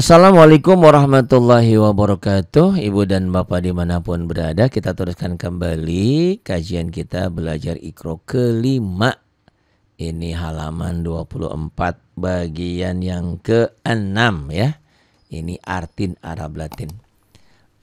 Assalamualaikum warahmatullahi wabarakatuh Ibu dan Bapak dimanapun berada Kita teruskan kembali Kajian kita belajar ikro kelima Ini halaman 24 Bagian yang ke-6 ya Ini artin Arab Latin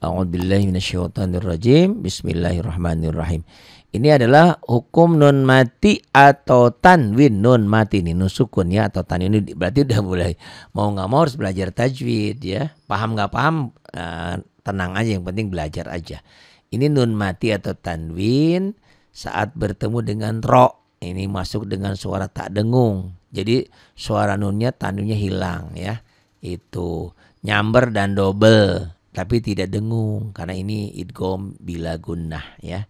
A'udzubillahiminasyaitonirrajim Bismillahirrahmanirrahim ini adalah hukum nun mati atau tanwin nun mati ini nun sukun ya atau tanwin ini berarti udah mulai mau nggak mau harus belajar tajwid ya paham nggak paham eh, tenang aja yang penting belajar aja. Ini nun mati atau tanwin saat bertemu dengan ro ini masuk dengan suara tak dengung jadi suara nunnya tanwinnya hilang ya itu nyamber dan double tapi tidak dengung karena ini idgom bila gunnah ya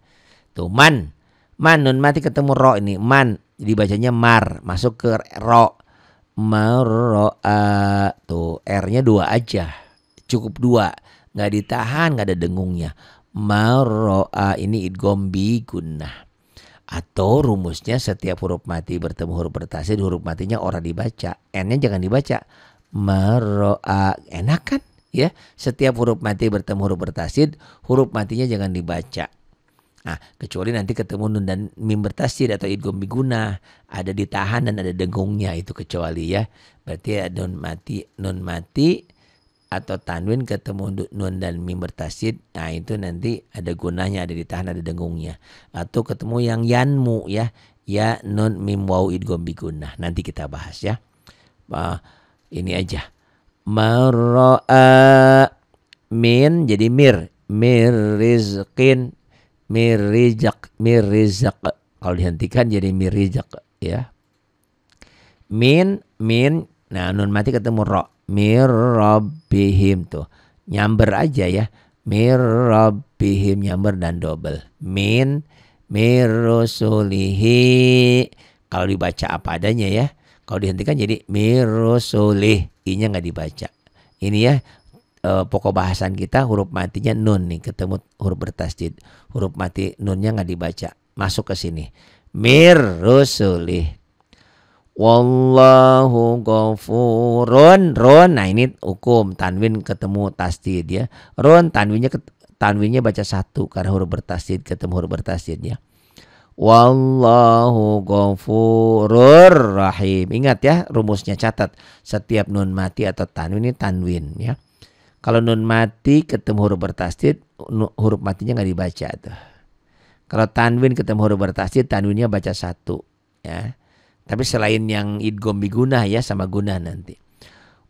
Tuh man. Man nun mati ketemu ro ini. Man dibacanya mar masuk ke ro. a tuh R-nya dua aja. Cukup dua. nggak ditahan, nggak ada dengungnya. a ini idgom gunnah atau rumusnya setiap huruf mati bertemu huruf bertasid huruf matinya orang dibaca n-nya jangan dibaca meroa enak kan ya setiap huruf mati bertemu huruf bertasid huruf matinya jangan dibaca Nah, kecuali nanti ketemu nun dan mim bertasir atau idgom biguna, ada ditahan dan ada dengungnya itu kecuali ya. Berarti ya, nun mati, nun mati atau tanwin ketemu nun dan mim bertasir, nah itu nanti ada gunanya, ada ditahan, ada dengungnya. Atau ketemu yang yanmu ya, ya nun mim wau idgom biguna. Nanti kita bahas ya. Uh, ini aja. Mar'a min jadi mir mir rizqin mirizak mirizak kalau dihentikan jadi mirizak ya min min nah nun mati ketemu ro mirrobihim tuh nyamber aja ya mirrobihim nyamber dan double min mirusulihi kalau dibaca apa adanya ya kalau dihentikan jadi mirusulih i-nya nggak dibaca ini ya uh, pokok bahasan kita huruf matinya nun nih ketemu huruf bertasjid huruf mati nunnya nggak dibaca masuk ke sini mir rusulih Wallahu ghafurun run. Nah ini hukum tanwin ketemu tasjid ya. Run tanwinnya tanwinnya baca satu karena huruf bertasjid ketemu huruf bertasdidnya. Wallahu ghafurur rahim. Ingat ya rumusnya catat. Setiap nun mati atau tanwin ini tanwin ya. Kalau nun mati ketemu huruf bertasdid, huruf matinya nggak dibaca tuh. Kalau tanwin ketemu huruf bertasdid, tanwinnya baca satu ya. Tapi selain yang idgom biguna ya sama guna nanti.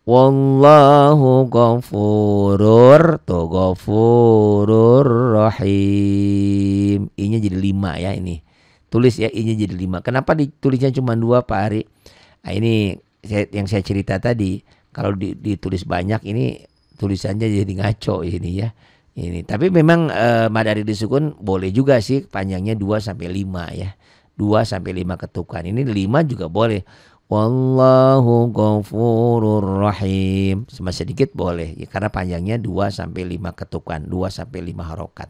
Wallahu ghafurur tuh ghafurur rahim. Inya jadi lima ya ini. Tulis ya inya jadi lima. Kenapa ditulisnya cuma dua Pak Ari? Nah, ini yang saya cerita tadi kalau ditulis banyak ini tulisannya jadi ngaco ini ya ini tapi memang eh, madari disukun boleh juga sih panjangnya 2 sampai 5 ya 2 sampai 5 ketukan ini 5 juga boleh Wallahu ghafurur rahim Sama sedikit boleh ya, Karena panjangnya 2 sampai 5 ketukan 2 sampai 5 harokat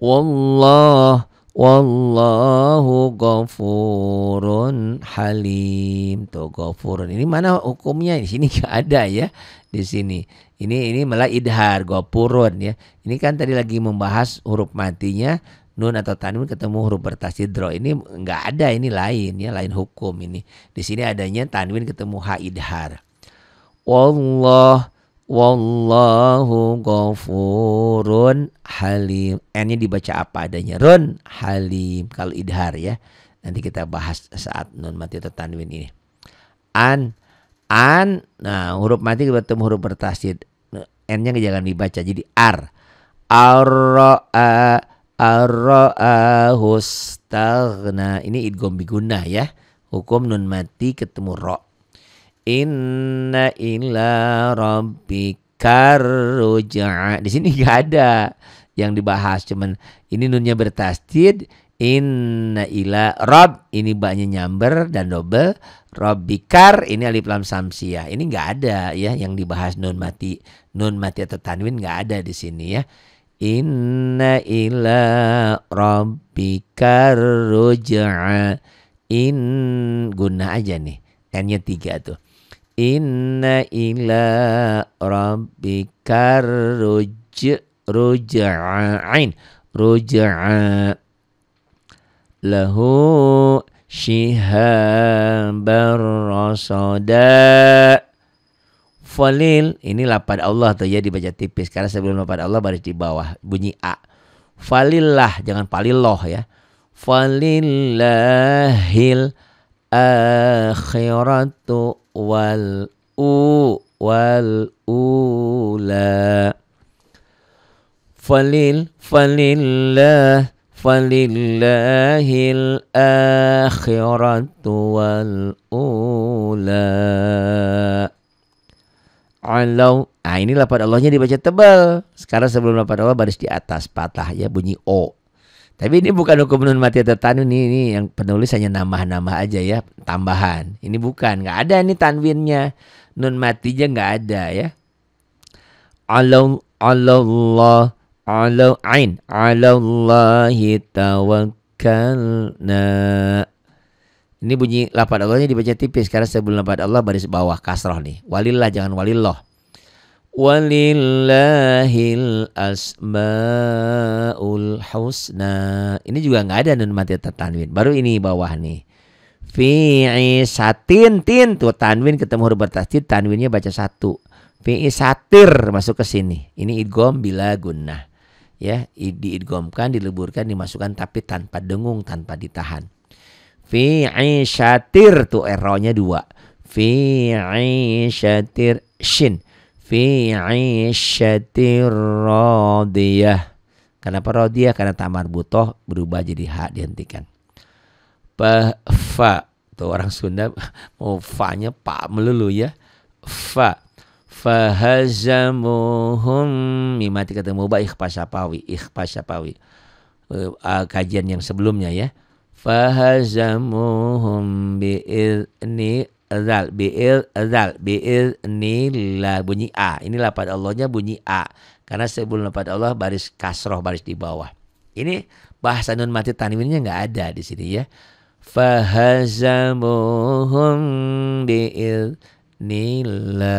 Wallah Wallahu ghafurun halim. Tuh ghafurun. Ini mana hukumnya? Di sini enggak ada ya. Di sini. Ini ini malah idhar ghafurun ya. Ini kan tadi lagi membahas huruf matinya nun atau tanwin ketemu huruf bertasidro. Ini enggak ada ini lain ya, lain hukum ini. Di sini adanya tanwin ketemu ha idhar. Wallahu Wallahu ghafurun halim. N-nya dibaca apa adanya. Run halim. Kalau idhar ya. Nanti kita bahas saat nun mati atau tanwin ini. An. An. Nah huruf mati ketemu huruf bertasid. N-nya jangan dibaca. Jadi ar. Ar-ra'a hustagna. Ini idgom biguna ya. Hukum nun mati ketemu ro. Inna ila rabbikar ruja'a. Di sini enggak ada yang dibahas cuman ini nunnya bertasdid inna ila rob ini banyak nyamber dan dobel rob ini alif lam samsiah ini gak ada ya yang dibahas nun mati nun mati atau tanwin gak ada di sini ya inna ila rabbikar roja in guna aja nih n tiga tuh Inna ila rabbikar ruj ruja'ain ruja'a lahu shihabar rasada falil ini lapad Allah tuh ya dibaca tipis karena sebelum lapad Allah baris di bawah bunyi a falillah jangan palilloh ya falillahil akhiratu wal u wal ula falil falillah falillahil akhiratu wal ula alau nah ini lapan Allahnya dibaca tebal sekarang sebelum pada Allah baris di atas patah ya bunyi o tapi ini bukan hukum nun mati atau tanwin ini, ini yang penulis hanya nambah-nambah aja ya tambahan. Ini bukan nggak ada ini tanwinnya nun matinya nggak ada ya. Alau Allah alau ain alallahi Ini bunyi lapan Allahnya dibaca tipis karena sebelum lapan Allah baris bawah kasroh nih. Walillah jangan walillah. Walillahil asmaul husna. Ini juga nggak ada nun mati tanwin. Baru ini bawah nih. Fi isatin tin tuh tanwin ketemu huruf bertasdid tanwinnya baca satu. Fi isatir masuk ke sini. Ini idgom bila gunnah. Ya, diidgomkan, dileburkan, dimasukkan tapi tanpa dengung, tanpa ditahan. Fi isatir tuh eronya dua. Fi isatir shin fi 'isyatir radiyah. Kenapa rodiyah? Karena tamar butoh berubah jadi hak dihentikan. Pa, fa. Tuh orang Sunda mau fa-nya pa melulu ya. Fa. Fahazamuhum mimati ketemu ba ikhfa syafawi. Ikhfa syafawi. uh, eh, ah, kajian yang sebelumnya ya. Fahazamuhum bi'idni zal bi'ir zal bi'ir nila bunyi a ini lapat Allahnya bunyi a karena sebelum lapat Allah baris kasroh baris di bawah ini bahasa nun mati tanwinnya nggak ada di sini ya fahazamuhum bi'ir nila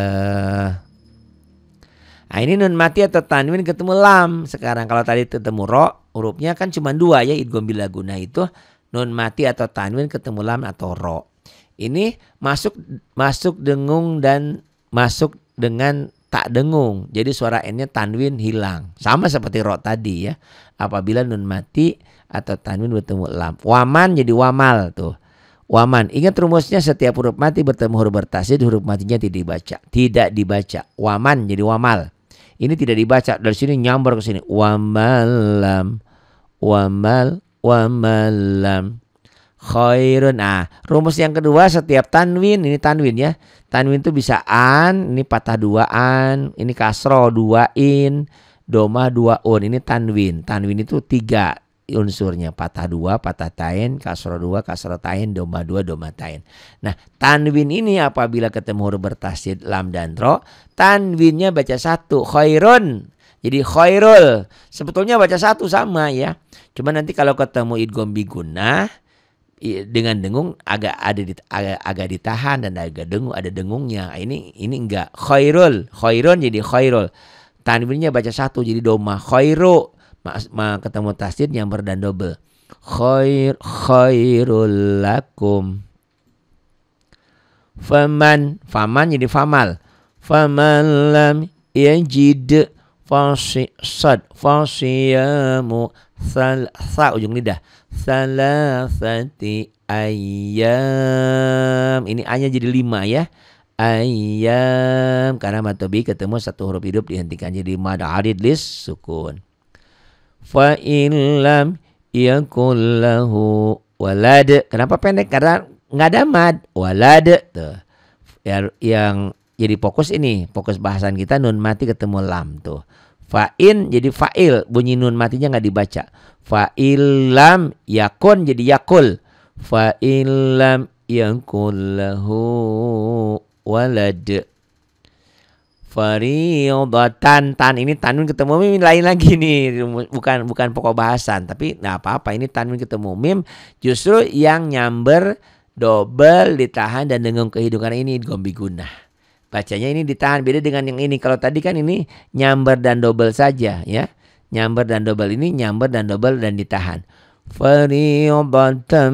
Nah, ini nun mati atau tanwin ketemu lam. Sekarang kalau tadi ketemu ro, hurufnya kan cuma dua ya Idgom bila guna itu nun mati atau tanwin ketemu lam atau ro. Ini masuk masuk dengung dan masuk dengan tak dengung. Jadi suara n-nya tanwin hilang. Sama seperti ro tadi ya. Apabila nun mati atau tanwin bertemu lam. Waman jadi wamal tuh. Waman. Ingat rumusnya setiap huruf mati bertemu huruf bertasid. huruf matinya tidak dibaca. Tidak dibaca. Waman jadi wamal. Ini tidak dibaca dari sini nyamber ke sini. Wamalam. Wamal wamalam khairun. Nah, rumus yang kedua setiap tanwin, ini tanwin ya. Tanwin itu bisa an, ini patah dua an, ini kasro dua in, doma dua un. Ini tanwin. Tanwin itu tiga unsurnya. Patah dua, patah tain, kasro dua, kasro tain, doma dua, doma tain. Nah, tanwin ini apabila ketemu huruf bertasid lam dan ro, tanwinnya baca satu, khairun. Jadi khairul. Sebetulnya baca satu sama ya. Cuma nanti kalau ketemu idgom biguna Iya, dengan dengung agak ada di, agak, agak ditahan dan agak dengung ada dengungnya nah, ini ini enggak khairul khairun jadi khairul tanwinnya baca satu jadi doma khairu ma, ketemu tasdid yang berdan double khair khairul lakum faman faman jadi famal faman lam yajid fasi sad mu sal sa ujung lidah salasati ayam ini a jadi lima ya ayam karena matobi ketemu satu huruf hidup dihentikan jadi mad arid lis sukun fa illam yakullahu walad kenapa pendek karena nggak ada mad walad tuh yang jadi fokus ini fokus bahasan kita nun mati ketemu lam tuh Fa'in jadi fa'il, bunyi nun matinya nggak dibaca. Fa'ilam yakun jadi yakul. Fa'ilam yakul lahu walad. Fariyodatan. tan ini tanun ketemu mim lain lagi nih bukan bukan pokok bahasan tapi nggak apa-apa ini tanun ketemu mim justru yang nyamber dobel ditahan dan dengung kehidupan ini gombi gunah. Bacanya ini ditahan beda dengan yang ini. Kalau tadi kan ini nyamber dan double saja ya. Nyamber dan double ini nyamber dan double dan ditahan. Fariyobatam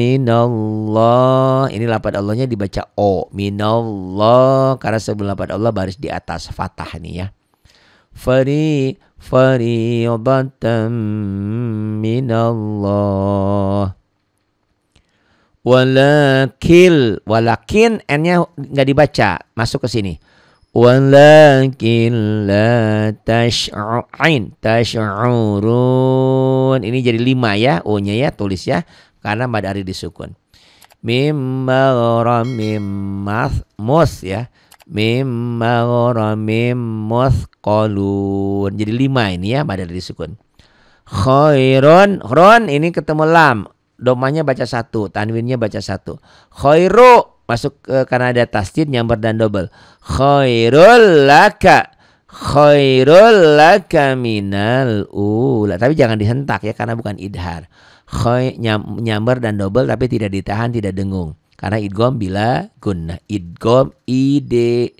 minallah. Ini lapat Allahnya dibaca O. Minallah. Karena sebelum lapat Allah baris di atas fatah nih ya. Fari Fariyobatam minallah. Walakil, walakin n-nya nggak dibaca, masuk ke sini. Walakin la tash'u'in tash'urun. Ini jadi lima ya, O-nya ya, tulis ya, karena pada hari disukun. mas mus ya. mus kolun Jadi lima ini ya madari disukun. Khairun, khairun ini ketemu lam domanya baca satu, tanwinnya baca satu. Khairu masuk ke eh, karena ada tasdid nyamber dan double. Khairul laka. Khairul laka minal ula. Tapi jangan dihentak ya karena bukan idhar. Khoy, nyam, nyamber dan double tapi tidak ditahan, tidak dengung. Karena idgom bila guna. Idgom ide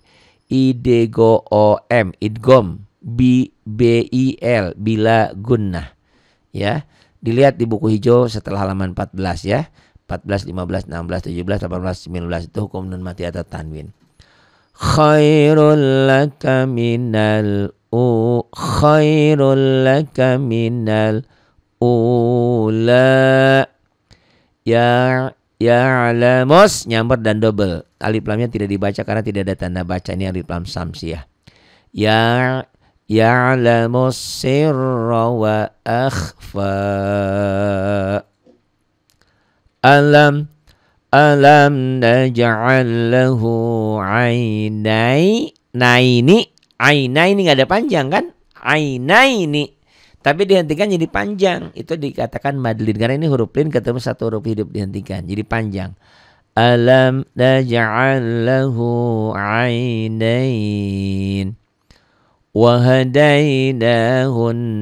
ide go o m idgom b b i l bila guna. Ya. Dilihat di buku hijau setelah halaman 14 ya. 14, 15, 16, 17, 18, 19 itu hukum nun mati atau tanwin. Khairul laka minal u khairul laka minal ula ya ya alamos nyamber dan double. Alif lamnya tidak dibaca karena tidak ada tanda baca ini alif lam samsiah. Ya Ya'lamus sirra wa akhfa alam alam naj'al lahu ainai Naini ini ainai ini gak ada panjang kan ainai ini tapi dihentikan jadi panjang itu dikatakan madlin karena ini huruf lin ketemu satu huruf hidup dihentikan jadi panjang alam naj'al lahu aynain wahadainahun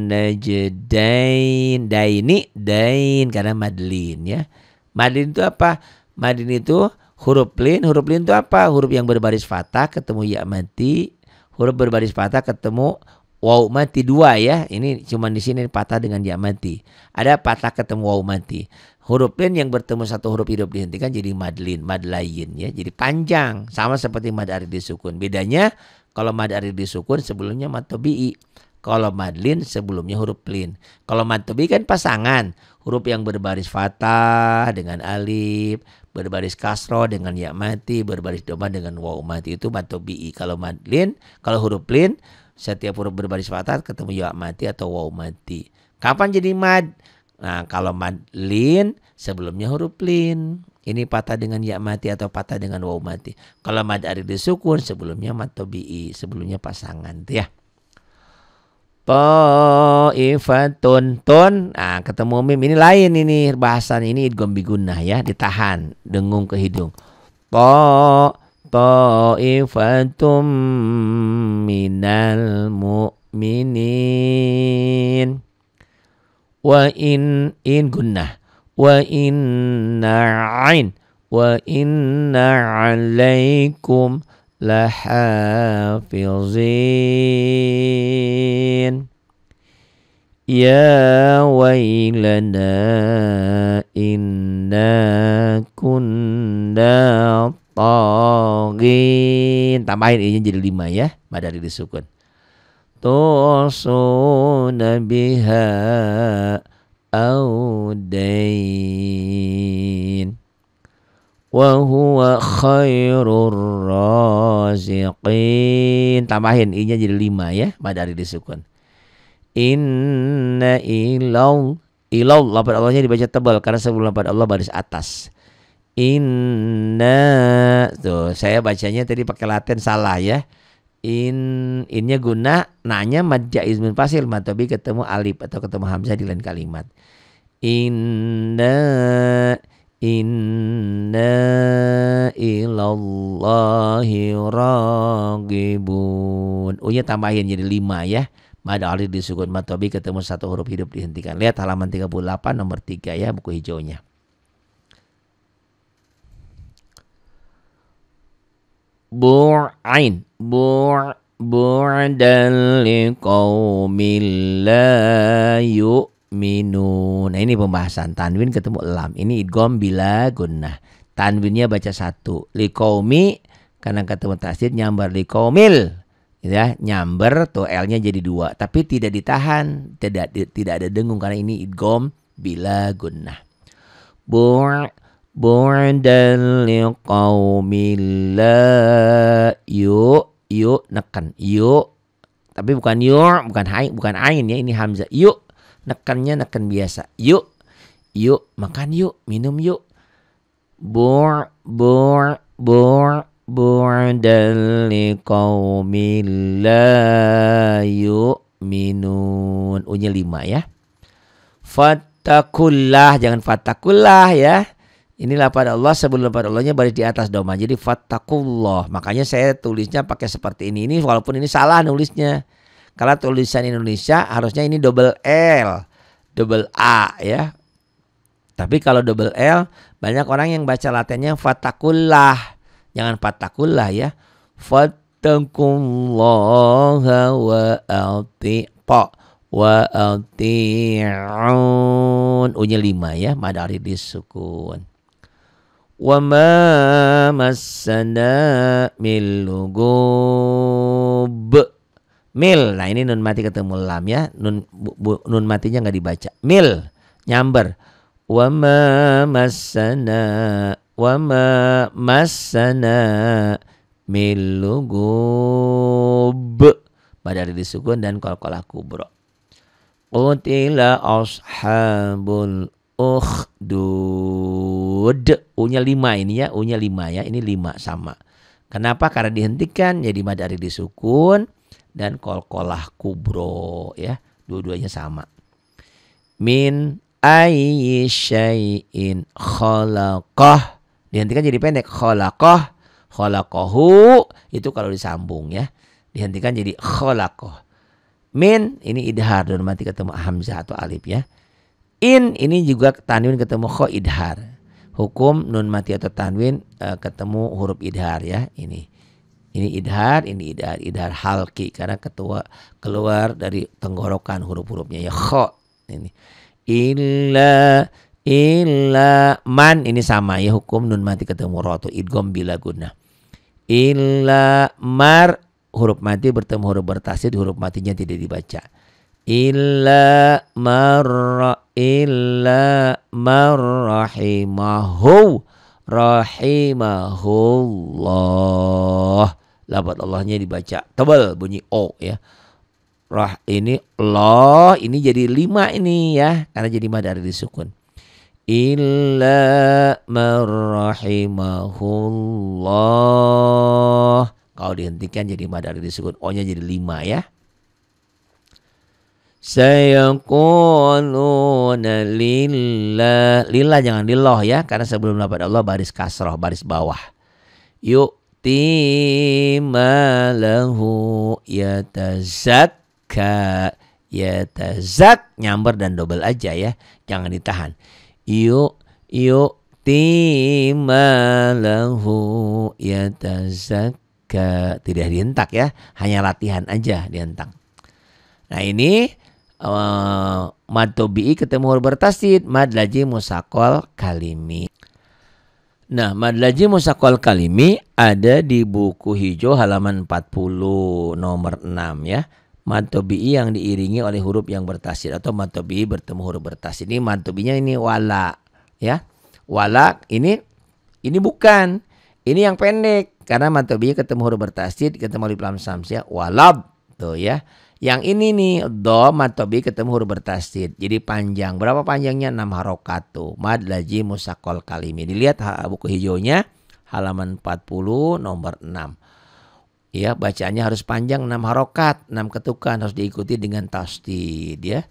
najdain daini dain karena madlin ya madlin itu apa madlin itu huruf lin huruf lin itu apa huruf yang berbaris fathah ketemu ya mati huruf berbaris fathah ketemu waw mati dua ya ini cuma di sini fathah dengan ya mati ada fathah ketemu waw mati huruf lin yang bertemu satu huruf hidup dihentikan jadi madlin madlayin ya jadi panjang sama seperti madari di disukun bedanya kalau mad arid disukun sebelumnya mad tobi'i. Kalau mad lin sebelumnya huruf lin. Kalau mad tobi'i kan pasangan. Huruf yang berbaris fatah dengan alif, berbaris kasro dengan ya mati, berbaris doma dengan waw mati itu mad tobi'i. Kalau mad lin, kalau huruf lin setiap huruf berbaris fatah ketemu ya mati atau waw mati. Kapan jadi mad? Nah, kalau mad lin sebelumnya huruf lin. Ini patah dengan ya mati atau patah dengan waw mati. Kalau mad ari disukun sebelumnya mad tobi'i, sebelumnya pasangan ya. Ta'ifatun tun. Nah, ketemu mim ini lain ini bahasan ini idgombigunah ya, ditahan dengung ke hidung. To ta'ifatum minal mu'minin wa in in gunnah وإن عين وإن عليكم لحافظين يا ويلنا إنا كنا طاغين tambahin i jadi lima ya madari disukun tusuna biha أو دين وهو خير الرازقين tambahin i-nya jadi lima ya madari disukun inna ilau ilau lafad Allahnya dibaca tebal karena sebelum lafad Allah baris atas inna tuh saya bacanya tadi pakai laten salah ya in innya guna nanya mad jaiz min fasil matobi ketemu alif atau ketemu hamzah di lain kalimat inna inna ilallahi ragibun unya tambahin jadi lima ya Mada alif disukun matobi ketemu satu huruf hidup dihentikan. Lihat halaman 38 nomor 3 ya buku hijaunya. bu'ain bu' bu'dan liqaumin la yu'minun. Nah, ini pembahasan tanwin ketemu lam. Ini idgham bila gunnah. Tanwinnya baca satu. Liqaumi karena ketemu tasdid nyambar liqaumil. Gitu ya, nyamber tuh L-nya jadi dua, tapi tidak ditahan, tidak tidak ada dengung karena ini idgom bila gunnah. Bu' Bu'dan liqaumin la yuk yuk nakan yuk tapi bukan yuk bukan hai bukan ain ya ini hamzah yuk nekannya neken biasa yuk yuk makan yuk minum yuk bor bor bor bu'dan liqaumin la minun unya lima ya fatakullah jangan fatakullah ya ini pada Allah sebelum pada Allahnya baris di atas doma. Jadi fattakullah. Makanya saya tulisnya pakai seperti ini. Ini walaupun ini salah nulisnya. Kalau tulisan Indonesia harusnya ini double L, double A ya. Tapi kalau double L banyak orang yang baca latinnya fatakullah. Jangan fatakullah ya. Fattakullaha wa po wa ati'un. Unya lima ya. Madari disukun. وَمَا مَسَّنَا من لغوب mil nah ini nun mati ketemu lam ya nun bu, bu, nun matinya nggak dibaca mil nyamber wama masana wama masana milugub pada di sukun dan kol kolah kubro utila ashabul Oh, U-nya lima ini ya, U-nya lima ya. Ini lima sama. Kenapa? Karena dihentikan jadi mad disukun dan kol kolah kubro ya. Dua-duanya sama. Min ayyi syai'in Dihentikan jadi pendek. Kholakoh. Kholakohu. itu kalau disambung ya. Dihentikan jadi kholakoh. Min ini idhar dan mati ketemu hamzah atau alif ya. In ini juga tanwin ketemu kho idhar. Hukum nun mati atau tanwin uh, ketemu huruf idhar ya ini. Ini idhar, ini idhar, idhar halki karena ketua keluar dari tenggorokan huruf-hurufnya ya kho ini. Illa illa man ini sama ya hukum nun mati ketemu rotu idgom bila guna. Illa mar huruf mati bertemu huruf bertasid huruf matinya tidak dibaca illa marra illa rahimahu rahimahullah lafaz Allahnya dibaca tebal bunyi o ya rah ini Allah ini jadi lima ini ya karena jadi madari disukun illa marrahimahullah kalau dihentikan jadi dari disukun o nya jadi lima ya Sayakuluna lillah. Lillah jangan lillah ya. Karena sebelum dapat Allah baris kasroh, baris bawah. Yuk timalahu yatazakka. Yatazak nyamber dan double aja ya. Jangan ditahan. Yuk yuk timalahu yatazakka. Tidak dihentak ya. Hanya latihan aja dihentak. Nah ini Eh, mad tobi'i ketemu huruf bertasdid mad laji musakol kalimi Nah, mad Madlaji Musakol Kalimi ada di buku hijau halaman 40 nomor 6 ya. Matobi'i yang diiringi oleh huruf yang bertasir atau matobi'i bertemu huruf bertasir. Ini matobi'nya ini wala ya. Wala ini ini bukan. Ini yang pendek karena matobi'i ketemu huruf bertasir ketemu di lam samsia ya. walab tuh ya. Yang ini nih dom matobi ketemu huruf bertasdid. Jadi panjang. Berapa panjangnya? 6 harokat tuh. Mad laji musakol kalimi. Dilihat buku hijaunya halaman 40 nomor 6. Ya, bacaannya harus panjang 6 harokat, 6 ketukan harus diikuti dengan tasdid ya.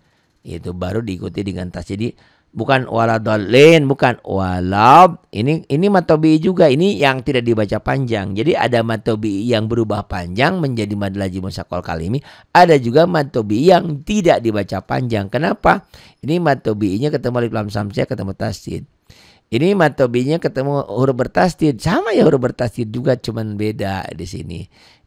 Itu baru diikuti dengan tasdid. Jadi bukan waladallin, bukan walab. Ini ini matobi juga. Ini yang tidak dibaca panjang. Jadi ada matobi yang berubah panjang menjadi madlaji musakol kalimi. Ada juga matobi yang tidak dibaca panjang. Kenapa? Ini matobinya ketemu alif lam samsia ketemu tasdid. Ini matobinya ketemu huruf bertasdid. Sama ya huruf bertasdid juga cuman beda di sini.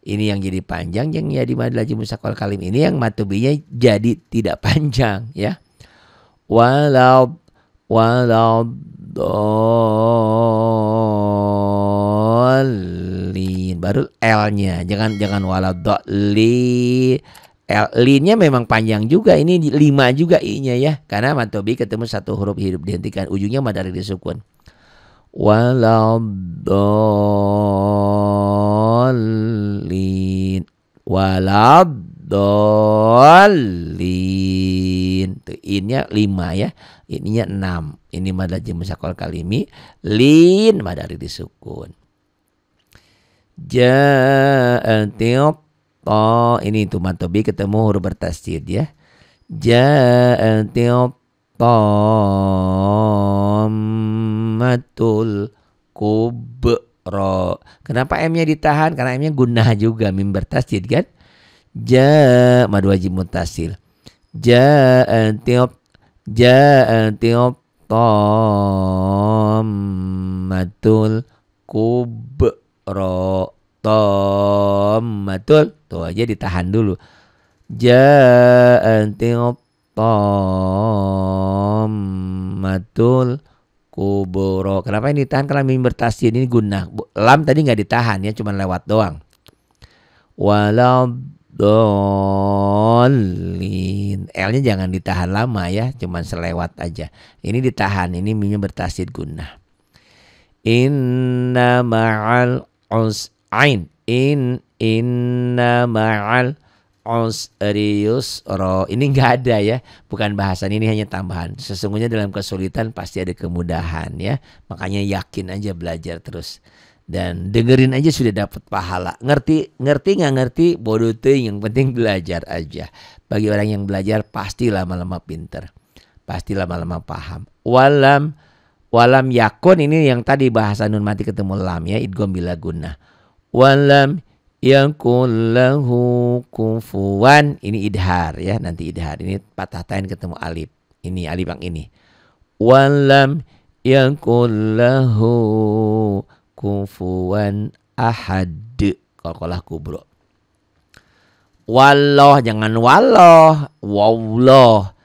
Ini yang jadi panjang yang jadi madlaji musakol kalim. Ini yang matobinya jadi tidak panjang ya. Walau Walau dolin baru L-nya jangan jangan Walau doli L linnya memang panjang juga ini lima juga i-nya ya karena mantobi ketemu satu huruf hidup dihentikan ujungnya madari disukun Walau dolin walab dolin. Tuh, innya lima ya. Ininya enam. Ini mada jimusakol kalimi. Lin madari disukun. Ja'atil to. Ini tuh mantobi ketemu huruf bertasjid ya. Ja'atil tommatul kubro. Kenapa M-nya ditahan? Karena M-nya gunah juga mim bertasjid kan? ja madu wajib mutasil ja antiop ja kub ro kubro matul tuh aja ditahan dulu ja tom matul kubro kenapa ini ditahan karena mim bertasdid ini guna lam tadi nggak ditahan ya cuma lewat doang walau dolin. L-nya jangan ditahan lama ya, cuman selewat aja. Ini ditahan, ini minyak bertasid guna Inna ma'al us'ain. In inna ma'al usri ro. Ini nggak ada ya, bukan bahasan ini hanya tambahan. Sesungguhnya dalam kesulitan pasti ada kemudahan ya. Makanya yakin aja belajar terus dan dengerin aja sudah dapat pahala. Ngerti ngerti nggak ngerti bodoh tuh. yang penting belajar aja. Bagi orang yang belajar pasti lama-lama pinter. Pasti lama-lama paham. Walam walam yakun ini yang tadi bahasa nun mati ketemu lam ya idgom bila guna. Walam yakun lahu kufuwan ini idhar ya nanti idhar ini patah tain ketemu alif. Ini alif yang ini. Walam yakun lahu kufuan ahad kolkolah kubro wallah jangan wallah wallah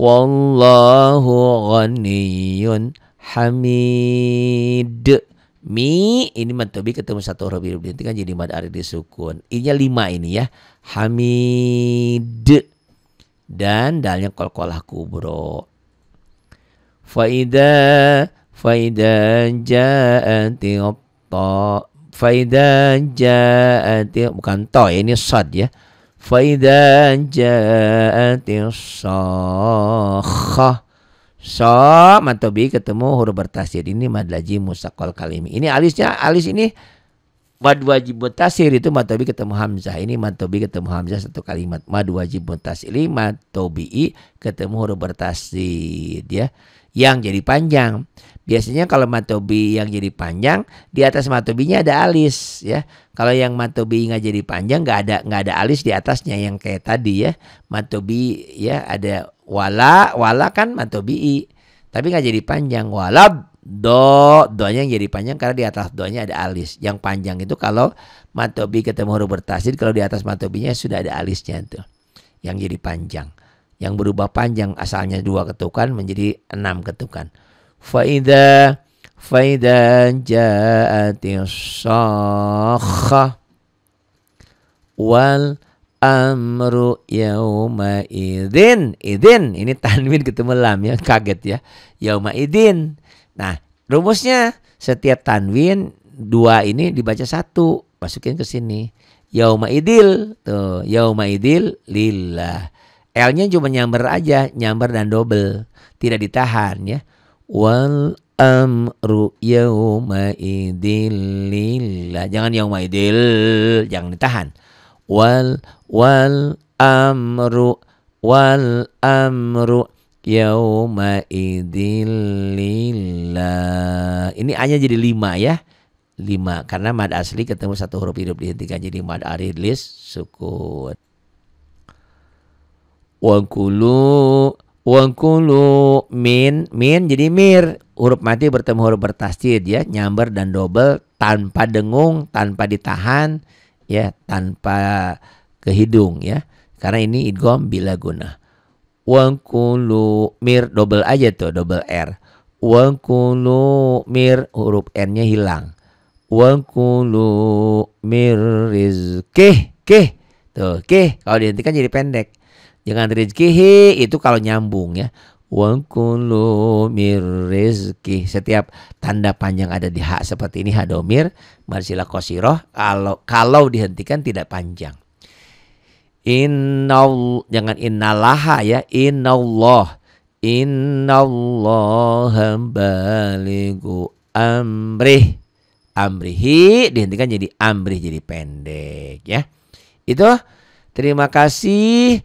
wallahu ghaniyun hamid mi ini matobi ketemu satu huruf hidup kan jadi mad arid disukun Iya lima ini ya hamid dan dalnya kolkolah kubro faida faida jaati to faida jaati bukan to ya, ini sad ya faida jaati sokhah so matobi ketemu huruf bertasir ini madlaji musakol kalimi ini alisnya alis ini mad wajib mutasir itu matobi ketemu hamzah ini matobi ketemu hamzah satu kalimat mad wajib mutasir ini matobi ketemu huruf bertasir ya yang jadi panjang Biasanya kalau matobi yang jadi panjang, di atas matobinya ada alis ya. Kalau yang matobi nggak jadi panjang nggak ada nggak ada alis di atasnya yang kayak tadi ya. Matobi ya ada wala, wala kan matobi. Tapi nggak jadi panjang walab do doanya yang jadi panjang karena di atas doanya ada alis. Yang panjang itu kalau matobi ketemu huruf bertasir kalau di atas matobinya sudah ada alisnya itu Yang jadi panjang. Yang berubah panjang asalnya dua ketukan menjadi enam ketukan faida faida ja'atis sakha wal amru yauma idin idin ini tanwin ketemu lam ya kaget ya yauma idin nah rumusnya setiap tanwin dua ini dibaca satu masukin ke sini yauma idil tuh yauma idil lillah L-nya cuma nyamber aja, nyamber dan double, tidak ditahan ya wal amru yauma idillillah jangan yauma idil jangan ditahan wal wal amru wal amru yauma idillillah ini hanya jadi lima ya lima karena mad asli ketemu satu huruf hidup dihentikan jadi mad aridlis sukun wa kulu Wangkulu min min jadi mir huruf mati bertemu huruf bertasjid ya nyamber dan double tanpa dengung tanpa ditahan ya tanpa kehidung ya karena ini idgham bila guna wangkulu mir double aja tuh double r wangkulu mir huruf n-nya hilang wangkulu mir rizkeh keh tuh keh kalau dihentikan jadi pendek Jangan ya rezeki itu kalau nyambung ya. Wa kullu Setiap tanda panjang ada di hak seperti ini hadomir marsilah kosiroh kalau kalau dihentikan tidak panjang. Innal jangan innalaha ya innallah innallaha baligu amrih amrihi dihentikan jadi amrih jadi pendek ya itu terima kasih